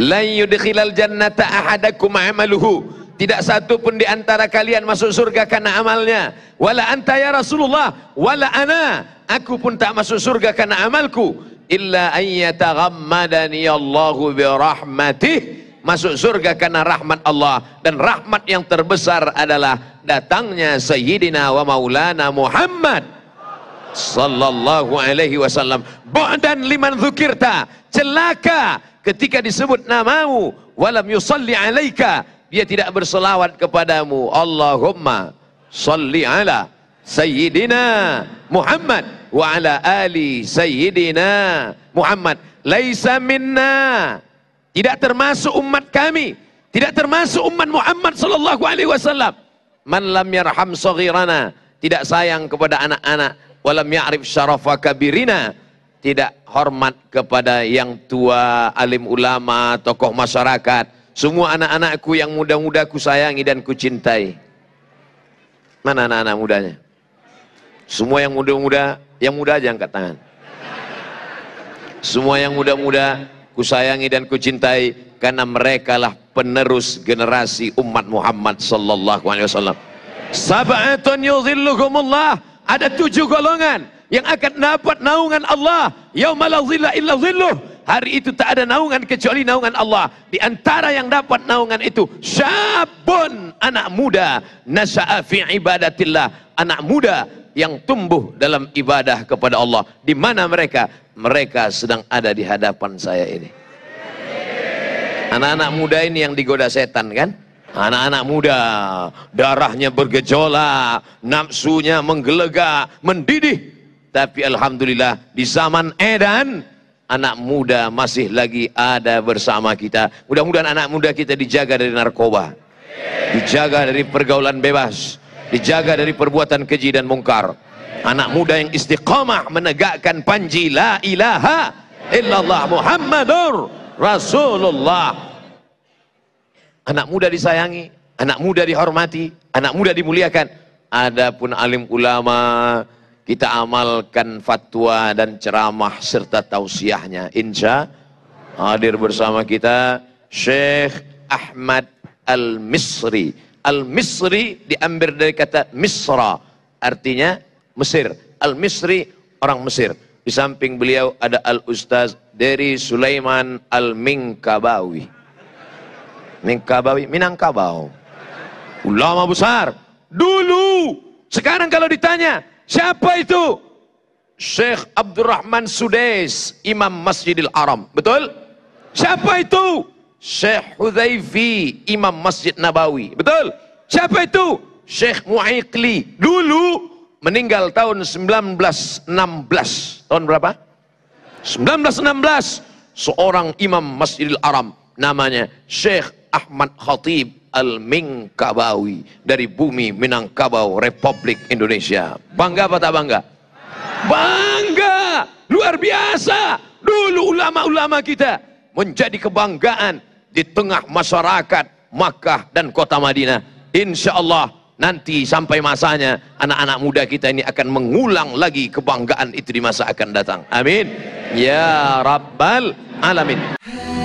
la yudkhilal jannata ahadakum amaluhu tidak satu pun di antara kalian masuk surga karena amalnya wala anta ya Rasulullah wala ana aku pun tak masuk surga karena amalku illa ayyataghammadani Allahu bi rahmatih masuk surga karena rahmat Allah dan rahmat yang terbesar adalah datangnya sayyidina wa maulana Muhammad sallallahu alaihi wasallam ba'dan liman dzukirta celaka Ketika disebut namamu, walam yusalli alaika, dia tidak berselawat kepadamu. Allahumma salli ala Sayyidina Muhammad wa ala ali Sayyidina Muhammad. Laisa minna. Tidak termasuk umat kami. Tidak termasuk umat Muhammad sallallahu alaihi wasallam. Man lam yarham saghirana. Tidak sayang kepada anak-anak. Walam ya'rif syarafa kabirina tidak hormat kepada yang tua, alim ulama, tokoh masyarakat, semua anak-anakku yang muda-muda ku sayangi dan ku cintai. Mana anak-anak mudanya? Semua yang muda-muda, yang muda aja angkat tangan. Semua yang muda-muda ku sayangi dan ku cintai karena mereka lah penerus generasi umat Muhammad sallallahu alaihi wasallam. Sab'atun yuzilluhumullah. Ada tujuh golongan yang akan dapat naungan Allah Yaumala la zilla illa zilluh hari itu tak ada naungan kecuali naungan Allah di antara yang dapat naungan itu syabun anak muda nasa'a fi ibadatillah anak muda yang tumbuh dalam ibadah kepada Allah di mana mereka mereka sedang ada di hadapan saya ini anak-anak muda ini yang digoda setan kan Anak-anak muda, darahnya bergejolak, nafsunya menggelegak, mendidih, tapi Alhamdulillah di zaman edan, anak muda masih lagi ada bersama kita. Mudah-mudahan anak muda kita dijaga dari narkoba. Dijaga dari pergaulan bebas. Dijaga dari perbuatan keji dan mungkar. Anak muda yang istiqamah menegakkan panji la ilaha illallah Muhammadur Rasulullah. Anak muda disayangi, anak muda dihormati, anak muda dimuliakan. Adapun alim ulama, kita amalkan fatwa dan ceramah serta tausiahnya. Insya hadir bersama kita Syekh Ahmad Al-Misri. Al-Misri diambil dari kata Misra, artinya Mesir. Al-Misri orang Mesir. Di samping beliau ada Al-Ustaz dari Sulaiman Al-Mingkabawi. Mingkabawi, Minangkabau. Ulama besar. Dulu, sekarang kalau ditanya, Siapa itu? Syekh Abdurrahman Sudais, Imam Masjidil Haram. Betul? Siapa itu? Syekh Hudhaifi, Imam Masjid Nabawi. Betul? Siapa itu? Syekh Mu'iqli. Dulu meninggal tahun 1916. Tahun berapa? 1916. Seorang Imam Masjidil Haram namanya Syekh Ahmad Khatib Al-Mingkabawi dari bumi Minangkabau Republik Indonesia. Bangga apa tak bangga? Bangga! Luar biasa! Dulu ulama-ulama kita menjadi kebanggaan di tengah masyarakat Makkah dan kota Madinah. Insya Allah nanti sampai masanya anak-anak muda kita ini akan mengulang lagi kebanggaan itu di masa akan datang. Amin. Ya Rabbal Alamin.